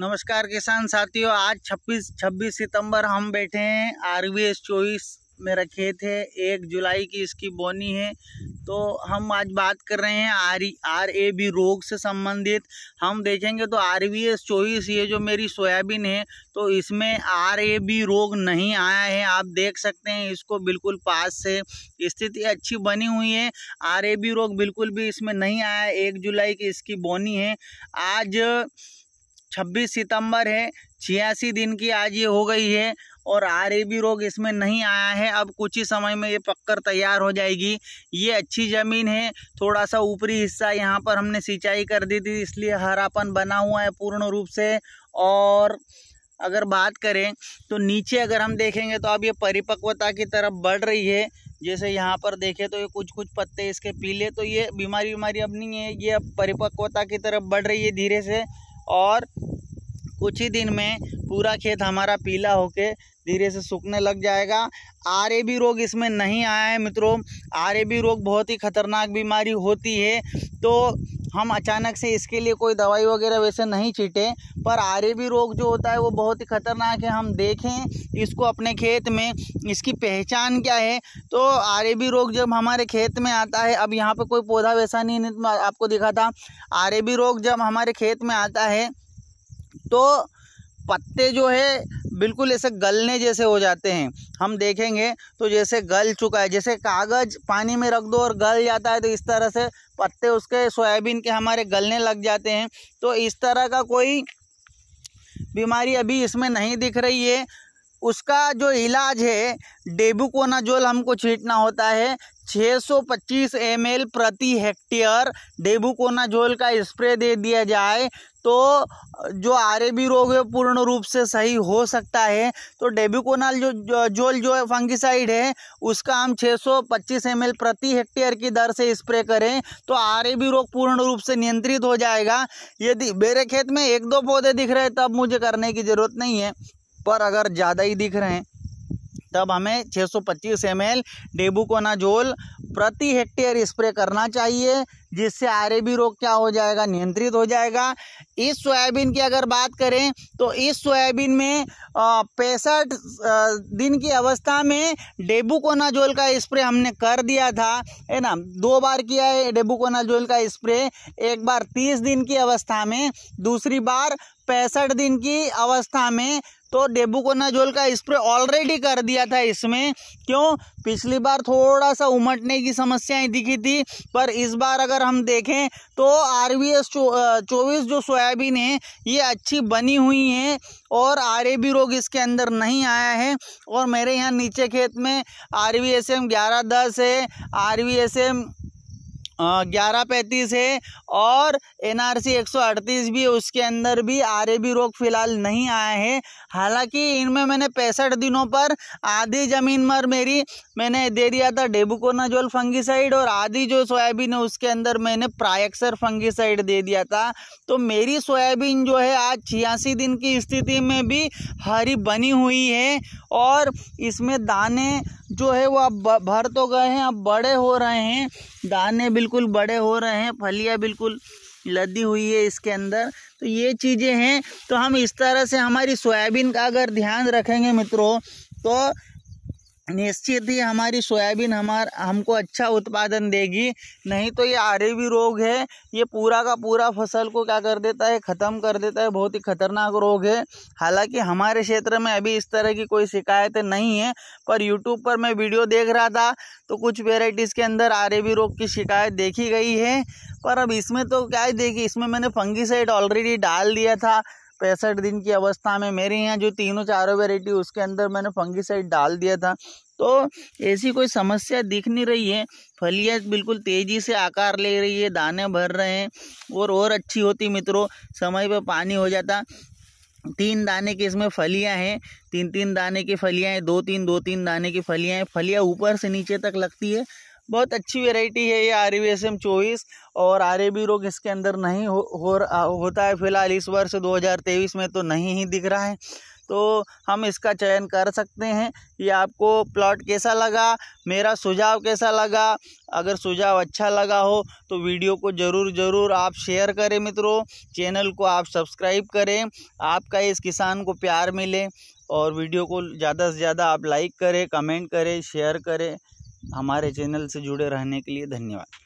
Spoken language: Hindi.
नमस्कार किसान साथियों आज 26 26 सितंबर हम बैठे हैं आर वी एस चौबीस मेरा खेत है एक जुलाई की इसकी बोनी है तो हम आज बात कर रहे हैं आर आर ए बी रोग से संबंधित हम देखेंगे तो आर वी एस चौबीस ये जो मेरी सोयाबीन है तो इसमें आर ए बी रोग नहीं आया है आप देख सकते हैं इसको बिल्कुल पास से स्थिति अच्छी बनी हुई है आर ए बी रोग बिल्कुल भी इसमें नहीं आया एक जुलाई की इसकी बोनी है आज छब्बीस सितंबर है छियासी दिन की आज ये हो गई है और आर रोग इसमें नहीं आया है अब कुछ ही समय में ये पक्कर तैयार हो जाएगी ये अच्छी ज़मीन है थोड़ा सा ऊपरी हिस्सा यहाँ पर हमने सिंचाई कर दी थी इसलिए हरापन बना हुआ है पूर्ण रूप से और अगर बात करें तो नीचे अगर हम देखेंगे तो अब ये परिपक्वता की तरफ बढ़ रही है जैसे यहाँ पर देखें तो ये कुछ कुछ पत्ते इसके पीले तो ये बीमारी बीमारी अब नहीं है ये अब परिपक्वता की तरफ बढ़ रही है धीरे से और कुछ ही दिन में पूरा खेत हमारा पीला होके धीरे से सूखने लग जाएगा आर रोग इसमें नहीं आया है मित्रों आर रोग बहुत ही खतरनाक बीमारी होती है तो हम अचानक से इसके लिए कोई दवाई वगैरह वैसे नहीं छीटे पर आर रोग जो होता है वो बहुत ही खतरनाक है हम देखें इसको अपने खेत में इसकी पहचान क्या है तो आर रोग जब हमारे खेत में आता है अब यहाँ पर कोई पौधा वैसा नहीं आपको दिखा था आर रोग जब हमारे खेत में आता है तो पत्ते जो है बिल्कुल ऐसे गलने जैसे हो जाते हैं हम देखेंगे तो जैसे गल चुका है जैसे कागज़ पानी में रख दो और गल जाता है तो इस तरह से पत्ते उसके सोयाबीन के हमारे गलने लग जाते हैं तो इस तरह का कोई बीमारी अभी इसमें नहीं दिख रही है उसका जो इलाज है डेबुकोनाजोल हमको छींटना होता है 625 ml प्रति हेक्टेयर झोल का स्प्रे दे दिया जाए तो जो आर रोग है पूर्ण रूप से सही हो सकता है तो डेबुकोनाल जो जोल जो, है फंगिसाइड है उसका हम 625 एल प्रति हेक्टेयर की दर से स्प्रे करें तो आर रोग पूर्ण रूप से नियंत्रित हो जाएगा यदि मेरे खेत में एक दो पौधे दिख रहे तब मुझे करने की ज़रूरत नहीं है पर अगर ज़्यादा ही दिख रहे हैं तब हमें 625 सौ पच्चीस डेबुकोनाजोल प्रति हेक्टेयर स्प्रे करना चाहिए जिससे भी रोग क्या हो जाएगा नियंत्रित हो जाएगा इस सोयाबीन की अगर बात करें तो इस सोयाबीन में पैंसठ दिन की अवस्था में डेबुकोनाजोल का स्प्रे हमने कर दिया था है ना दो बार किया है डेबुकोनाजोल का स्प्रे एक बार तीस दिन की अवस्था में दूसरी बार पैंसठ दिन की अवस्था में तो डेबुकोनाजोल का स्प्रे ऑलरेडी कर दिया था इसमें क्यों पिछली बार थोड़ा सा उमटने की समस्याएं दिखी थी पर इस बार अगर अगर हम देखें तो आर वी एस चौबीस जो सोयाबीन है ये अच्छी बनी हुई है और आर ए बी रोग इसके अंदर नहीं आया है और मेरे यहाँ नीचे खेत में आर वी एस एम ग्यारह दस है आर वी एस एम ग्यारह पैंतीस है और एनआरसी 138 भी उसके अंदर भी आरएबी रोग फिलहाल नहीं आया है हालांकि इनमें मैंने पैंसठ दिनों पर आधी ज़मीन मर मेरी मैंने दे दिया था डेबुकोनाजोल फंगिसाइड और आधी जो सोयाबीन है उसके अंदर मैंने प्रायक्सर फंगिसाइड दे दिया था तो मेरी सोयाबीन जो है आज छियासी दिन की स्थिति में भी हरी बनी हुई है और इसमें दाने जो है वो अब भर तो गए हैं अब बड़े हो रहे हैं दाने बिल्कुल बड़े हो रहे हैं फलियाँ बिल्कुल लदी हुई है इसके अंदर तो ये चीज़ें हैं तो हम इस तरह से हमारी सोयाबीन का अगर ध्यान रखेंगे मित्रों तो निश्चित ही हमारी सोयाबीन हमार हमको अच्छा उत्पादन देगी नहीं तो ये आरेवी रोग है ये पूरा का पूरा फसल को क्या कर देता है ख़त्म कर देता है बहुत ही खतरनाक रोग है हालांकि हमारे क्षेत्र में अभी इस तरह की कोई शिकायत नहीं है पर यूट्यूब पर मैं वीडियो देख रहा था तो कुछ वेराइटीज़ के अंदर आर रोग की शिकायत देखी गई है पर अब इसमें तो क्या देखी इसमें मैंने फंगी ऑलरेडी डाल दिया था पैंसठ दिन की अवस्था में मेरे यहाँ जो तीनों चारों वेराइटी उसके अंदर मैंने फंगीसाइड डाल दिया था तो ऐसी कोई समस्या दिख नहीं रही है फलियाँ बिल्कुल तेज़ी से आकार ले रही है दाने भर रहे हैं और और अच्छी होती मित्रों समय पर पानी हो जाता तीन दाने के इसमें फलियां हैं तीन तीन दाने की फलियां हैं दो तीन दो तीन दाने की फलियां हैं फलियां ऊपर से नीचे तक लगती है बहुत अच्छी वेराइटी है ये आर बी एस एम चौबीस और आर बी रोग इसके अंदर नहीं हो, हो होता है फिलहाल इस वर्ष तेईस में तो नहीं ही दिख रहा है तो हम इसका चयन कर सकते हैं ये आपको प्लॉट कैसा लगा मेरा सुझाव कैसा लगा अगर सुझाव अच्छा लगा हो तो वीडियो को ज़रूर ज़रूर आप शेयर करें मित्रों चैनल को आप सब्सक्राइब करें आपका इस किसान को प्यार मिले और वीडियो को ज़्यादा से ज़्यादा आप लाइक करें कमेंट करें शेयर करें हमारे चैनल से जुड़े रहने के लिए धन्यवाद